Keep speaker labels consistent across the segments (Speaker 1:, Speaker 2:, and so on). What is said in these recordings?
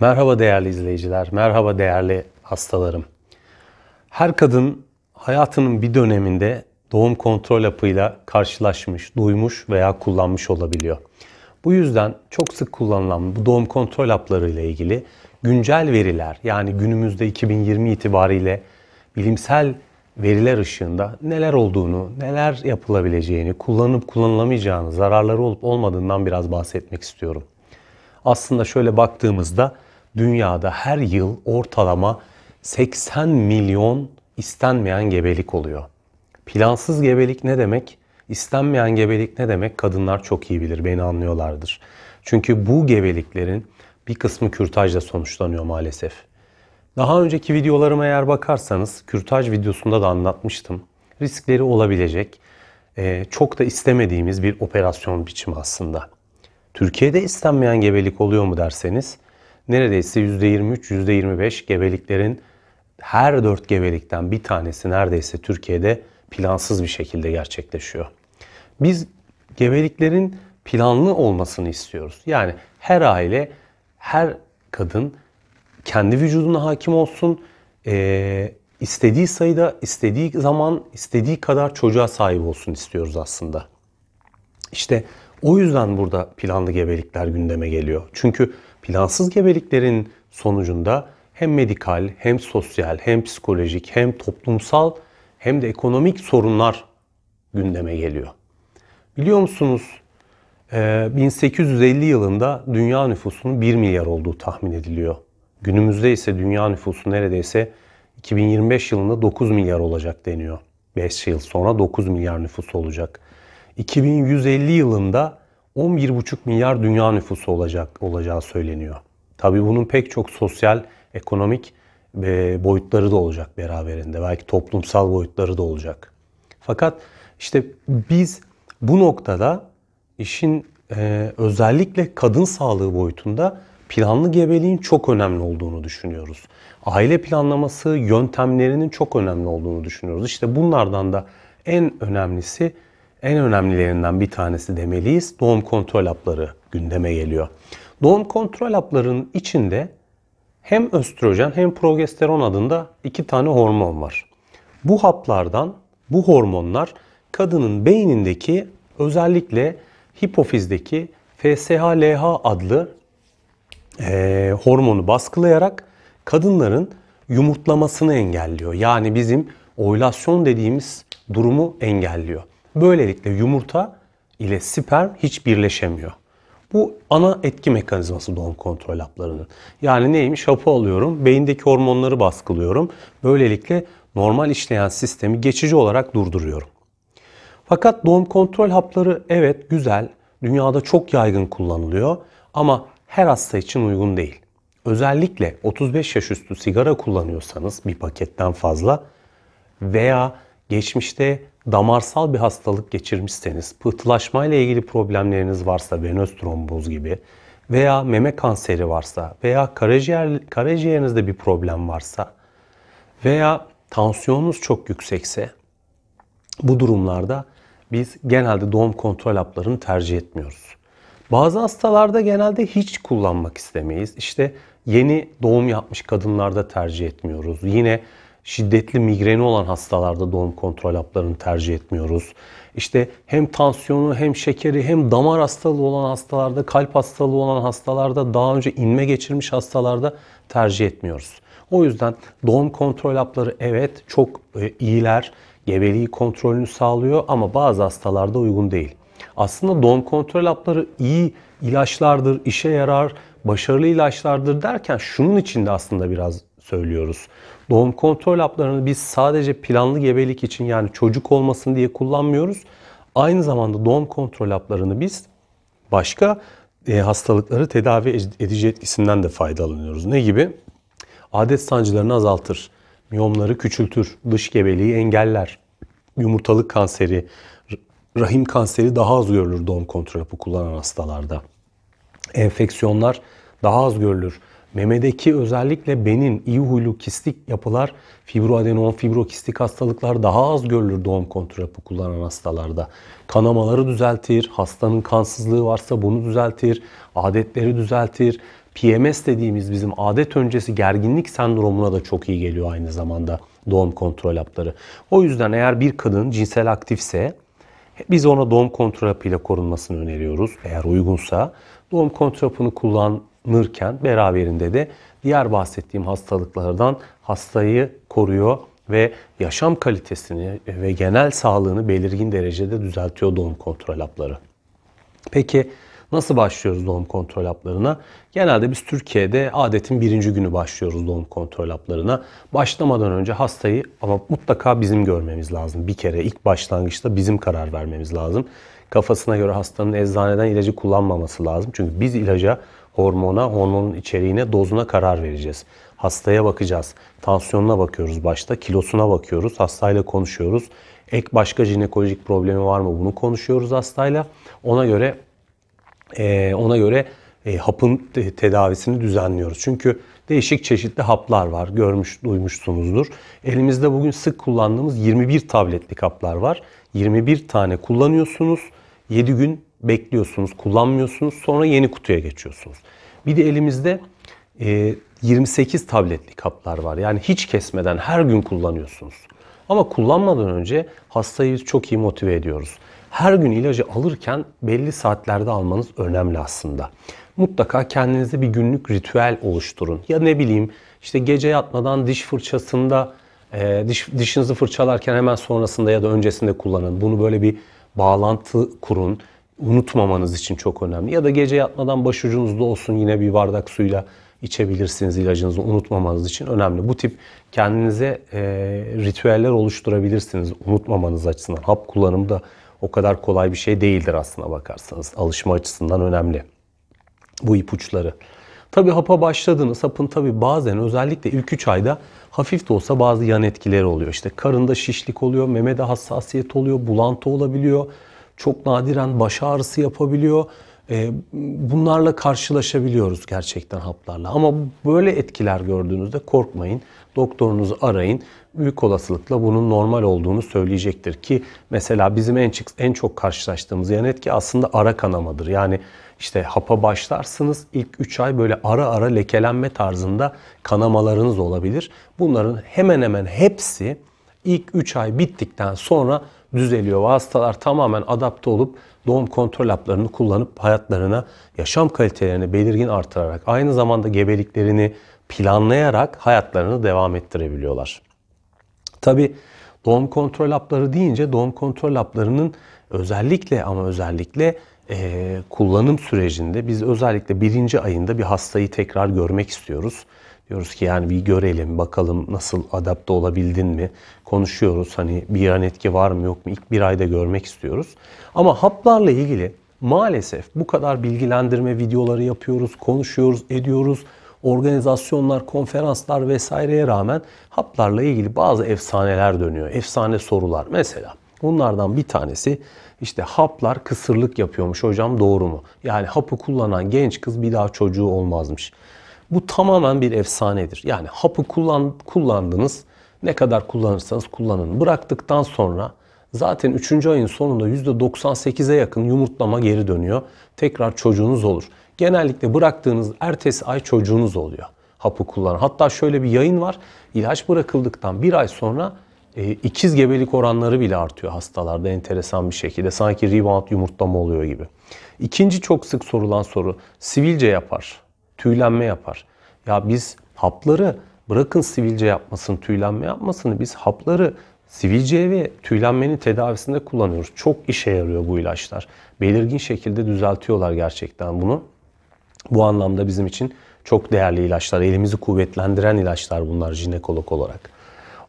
Speaker 1: Merhaba değerli izleyiciler, merhaba değerli hastalarım. Her kadın hayatının bir döneminde doğum kontrol apıyla karşılaşmış, duymuş veya kullanmış olabiliyor. Bu yüzden çok sık kullanılan bu doğum kontrol hapları ile ilgili güncel veriler yani günümüzde 2020 itibariyle bilimsel veriler ışığında neler olduğunu, neler yapılabileceğini, kullanıp kullanılamayacağını, zararları olup olmadığından biraz bahsetmek istiyorum. Aslında şöyle baktığımızda dünyada her yıl ortalama 80 milyon istenmeyen gebelik oluyor. Plansız gebelik ne demek? İstenmeyen gebelik ne demek? Kadınlar çok iyi bilir, beni anlıyorlardır. Çünkü bu gebeliklerin bir kısmı kürtajla sonuçlanıyor maalesef. Daha önceki videolarıma eğer bakarsanız kürtaj videosunda da anlatmıştım. Riskleri olabilecek, e, çok da istemediğimiz bir operasyon biçimi aslında. Türkiye'de istenmeyen gebelik oluyor mu derseniz, neredeyse %23, %25 gebeliklerin her 4 gebelikten bir tanesi neredeyse Türkiye'de plansız bir şekilde gerçekleşiyor. Biz gebeliklerin planlı olmasını istiyoruz. Yani her aile, her kadın kendi vücuduna hakim olsun, ee, istediği sayıda, istediği zaman, istediği kadar çocuğa sahip olsun istiyoruz aslında. İşte o yüzden burada planlı gebelikler gündeme geliyor. Çünkü Plansız gebeliklerin sonucunda hem medikal, hem sosyal, hem psikolojik, hem toplumsal hem de ekonomik sorunlar gündeme geliyor. Biliyor musunuz 1850 e, yılında dünya nüfusunun 1 milyar olduğu tahmin ediliyor. Günümüzde ise dünya nüfusu neredeyse 2025 yılında 9 milyar olacak deniyor. 5 yıl sonra 9 milyar nüfus olacak. 2150 yılında 11,5 milyar dünya nüfusu olacak olacağı söyleniyor. Tabii bunun pek çok sosyal, ekonomik e, boyutları da olacak beraberinde. Belki toplumsal boyutları da olacak. Fakat işte biz bu noktada işin e, özellikle kadın sağlığı boyutunda planlı gebeliğin çok önemli olduğunu düşünüyoruz. Aile planlaması yöntemlerinin çok önemli olduğunu düşünüyoruz. İşte bunlardan da en önemlisi en önemlilerinden bir tanesi demeliyiz. Doğum kontrol hapları gündeme geliyor. Doğum kontrol haplarının içinde hem östrojen hem progesteron adında iki tane hormon var. Bu haplardan bu hormonlar kadının beynindeki özellikle hipofizdeki FSHLH adlı e, hormonu baskılayarak kadınların yumurtlamasını engelliyor. Yani bizim oylasyon dediğimiz durumu engelliyor. Böylelikle yumurta ile sperm hiç birleşemiyor. Bu ana etki mekanizması doğum kontrol haplarının. Yani neymiş? Hapı alıyorum, beyindeki hormonları baskılıyorum. Böylelikle normal işleyen sistemi geçici olarak durduruyorum. Fakat doğum kontrol hapları evet güzel, dünyada çok yaygın kullanılıyor ama her hasta için uygun değil. Özellikle 35 yaş üstü sigara kullanıyorsanız bir paketten fazla veya geçmişte damarsal bir hastalık geçirmişseniz, pıhtılaşmayla ilgili problemleriniz varsa venöz tromboz gibi veya meme kanseri varsa veya karaciğer, karaciğerinizde bir problem varsa veya tansiyonunuz çok yüksekse bu durumlarda biz genelde doğum kontrol haplarını tercih etmiyoruz. Bazı hastalarda genelde hiç kullanmak istemeyiz. İşte yeni doğum yapmış kadınlarda tercih etmiyoruz. Yine şiddetli migreni olan hastalarda doğum kontrol haplarını tercih etmiyoruz. İşte hem tansiyonu hem şekeri hem damar hastalığı olan hastalarda, kalp hastalığı olan hastalarda, daha önce inme geçirmiş hastalarda tercih etmiyoruz. O yüzden doğum kontrol hapları evet çok e, iyiler, gebeliği kontrolünü sağlıyor ama bazı hastalarda uygun değil. Aslında doğum kontrol hapları iyi ilaçlardır, işe yarar, başarılı ilaçlardır derken şunun içinde aslında biraz söylüyoruz. Doğum kontrol haplarını biz sadece planlı gebelik için yani çocuk olmasın diye kullanmıyoruz. Aynı zamanda doğum kontrol haplarını biz başka e, hastalıkları tedavi edici etkisinden de faydalanıyoruz. Ne gibi? Adet sancılarını azaltır, miyomları küçültür, dış gebeliği engeller, yumurtalık kanseri, rahim kanseri daha az görülür doğum kontrol hapı kullanan hastalarda. Enfeksiyonlar daha az görülür. Memedeki özellikle benin, iyi huylu kistik yapılar, fibroadenom, fibrokistik hastalıklar daha az görülür doğum kontrol hapı kullanan hastalarda. Kanamaları düzeltir, hastanın kansızlığı varsa bunu düzeltir, adetleri düzeltir. PMS dediğimiz bizim adet öncesi gerginlik sendromuna da çok iyi geliyor aynı zamanda doğum kontrol hapları. O yüzden eğer bir kadın cinsel aktifse biz ona doğum kontrol hapıyla korunmasını öneriyoruz. Eğer uygunsa doğum kontrol hapını kullan kullanırken beraberinde de diğer bahsettiğim hastalıklardan hastayı koruyor ve yaşam kalitesini ve genel sağlığını belirgin derecede düzeltiyor doğum kontrol hapları. Peki nasıl başlıyoruz doğum kontrol haplarına? Genelde biz Türkiye'de adetin birinci günü başlıyoruz doğum kontrol haplarına. Başlamadan önce hastayı ama mutlaka bizim görmemiz lazım. Bir kere ilk başlangıçta bizim karar vermemiz lazım. Kafasına göre hastanın eczaneden ilacı kullanmaması lazım. Çünkü biz ilaca hormona, hormonun içeriğine, dozuna karar vereceğiz. Hastaya bakacağız. Tansiyonuna bakıyoruz başta, kilosuna bakıyoruz, hastayla konuşuyoruz. Ek başka jinekolojik problemi var mı bunu konuşuyoruz hastayla. Ona göre e, ona göre e, hapın tedavisini düzenliyoruz. Çünkü değişik çeşitli haplar var. Görmüş, duymuşsunuzdur. Elimizde bugün sık kullandığımız 21 tabletlik haplar var. 21 tane kullanıyorsunuz. 7 gün bekliyorsunuz, kullanmıyorsunuz. Sonra yeni kutuya geçiyorsunuz. Bir de elimizde e, 28 tabletli kaplar var. Yani hiç kesmeden her gün kullanıyorsunuz. Ama kullanmadan önce hastayı çok iyi motive ediyoruz. Her gün ilacı alırken belli saatlerde almanız önemli aslında. Mutlaka kendinize bir günlük ritüel oluşturun. Ya ne bileyim işte gece yatmadan diş fırçasında e, diş, dişinizi fırçalarken hemen sonrasında ya da öncesinde kullanın. Bunu böyle bir bağlantı kurun unutmamanız için çok önemli. Ya da gece yatmadan başucunuzda olsun yine bir bardak suyla içebilirsiniz ilacınızı unutmamanız için önemli. Bu tip kendinize e, ritüeller oluşturabilirsiniz unutmamanız açısından. Hap kullanımı da o kadar kolay bir şey değildir aslına bakarsanız. Alışma açısından önemli bu ipuçları. Tabi hapa başladınız. Hapın tabi bazen özellikle ilk 3 ayda hafif de olsa bazı yan etkileri oluyor. İşte karında şişlik oluyor, memede hassasiyet oluyor, bulantı olabiliyor çok nadiren baş ağrısı yapabiliyor. E, bunlarla karşılaşabiliyoruz gerçekten haplarla. Ama böyle etkiler gördüğünüzde korkmayın. Doktorunuzu arayın. Büyük olasılıkla bunun normal olduğunu söyleyecektir ki mesela bizim en, en çok karşılaştığımız yan etki aslında ara kanamadır. Yani işte hapa başlarsınız ilk 3 ay böyle ara ara lekelenme tarzında kanamalarınız olabilir. Bunların hemen hemen hepsi ilk 3 ay bittikten sonra düzeliyor hastalar tamamen adapte olup doğum kontrol haplarını kullanıp hayatlarına, yaşam kalitelerini belirgin artırarak, aynı zamanda gebeliklerini planlayarak hayatlarını devam ettirebiliyorlar. Tabi doğum kontrol hapları deyince doğum kontrol haplarının özellikle ama özellikle e, kullanım sürecinde biz özellikle birinci ayında bir hastayı tekrar görmek istiyoruz. Diyoruz ki yani bir görelim bakalım nasıl adapte olabildin mi? Konuşuyoruz hani bir yan etki var mı yok mu? İlk bir ayda görmek istiyoruz. Ama haplarla ilgili maalesef bu kadar bilgilendirme videoları yapıyoruz, konuşuyoruz, ediyoruz. Organizasyonlar, konferanslar vesaireye rağmen haplarla ilgili bazı efsaneler dönüyor. Efsane sorular mesela. Bunlardan bir tanesi işte haplar kısırlık yapıyormuş hocam doğru mu? Yani hapı kullanan genç kız bir daha çocuğu olmazmış. Bu tamamen bir efsanedir. Yani hapı kullan, kullandınız. Ne kadar kullanırsanız kullanın. Bıraktıktan sonra zaten 3. ayın sonunda %98'e yakın yumurtlama geri dönüyor. Tekrar çocuğunuz olur. Genellikle bıraktığınız ertesi ay çocuğunuz oluyor hapı kullanan. Hatta şöyle bir yayın var. İlaç bırakıldıktan bir ay sonra e, ikiz gebelik oranları bile artıyor hastalarda enteresan bir şekilde. Sanki rebound yumurtlama oluyor gibi. İkinci çok sık sorulan soru sivilce yapar tüylenme yapar. Ya biz hapları bırakın sivilce yapmasın, tüylenme yapmasını biz hapları sivilce ve tüylenmenin tedavisinde kullanıyoruz. Çok işe yarıyor bu ilaçlar. Belirgin şekilde düzeltiyorlar gerçekten bunu. Bu anlamda bizim için çok değerli ilaçlar, elimizi kuvvetlendiren ilaçlar bunlar jinekolog olarak.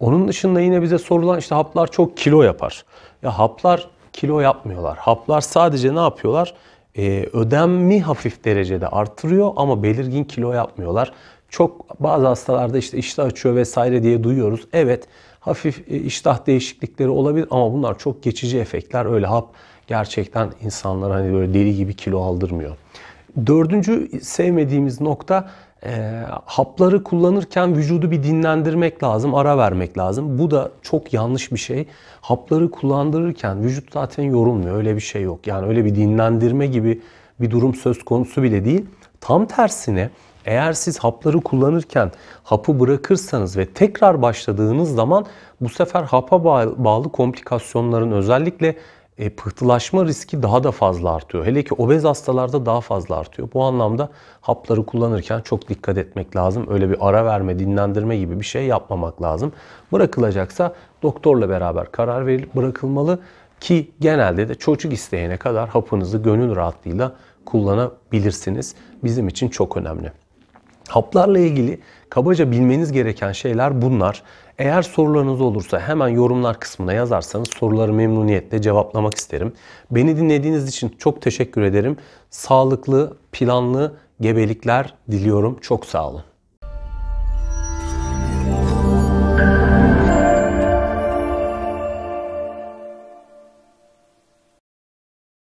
Speaker 1: Onun dışında yine bize sorulan işte haplar çok kilo yapar. Ya haplar kilo yapmıyorlar. Haplar sadece ne yapıyorlar? e, ödemi hafif derecede artırıyor ama belirgin kilo yapmıyorlar. Çok bazı hastalarda işte iştah açıyor vesaire diye duyuyoruz. Evet hafif e, iştah değişiklikleri olabilir ama bunlar çok geçici efektler. Öyle hap gerçekten insanlar hani böyle deli gibi kilo aldırmıyor. Dördüncü sevmediğimiz nokta e, hapları kullanırken vücudu bir dinlendirmek lazım, ara vermek lazım. Bu da çok yanlış bir şey. Hapları kullandırırken vücut zaten yorulmuyor. Öyle bir şey yok. Yani öyle bir dinlendirme gibi bir durum söz konusu bile değil. Tam tersine eğer siz hapları kullanırken hapı bırakırsanız ve tekrar başladığınız zaman bu sefer hapa bağlı komplikasyonların özellikle e, pıhtılaşma riski daha da fazla artıyor. Hele ki obez hastalarda daha fazla artıyor. Bu anlamda hapları kullanırken çok dikkat etmek lazım. Öyle bir ara verme, dinlendirme gibi bir şey yapmamak lazım. Bırakılacaksa doktorla beraber karar verilip bırakılmalı ki genelde de çocuk isteyene kadar hapınızı gönül rahatlığıyla kullanabilirsiniz. Bizim için çok önemli. Haplarla ilgili kabaca bilmeniz gereken şeyler bunlar. Eğer sorularınız olursa hemen yorumlar kısmına yazarsanız soruları memnuniyetle cevaplamak isterim. Beni dinlediğiniz için çok teşekkür ederim. Sağlıklı, planlı gebelikler diliyorum. Çok sağ olun.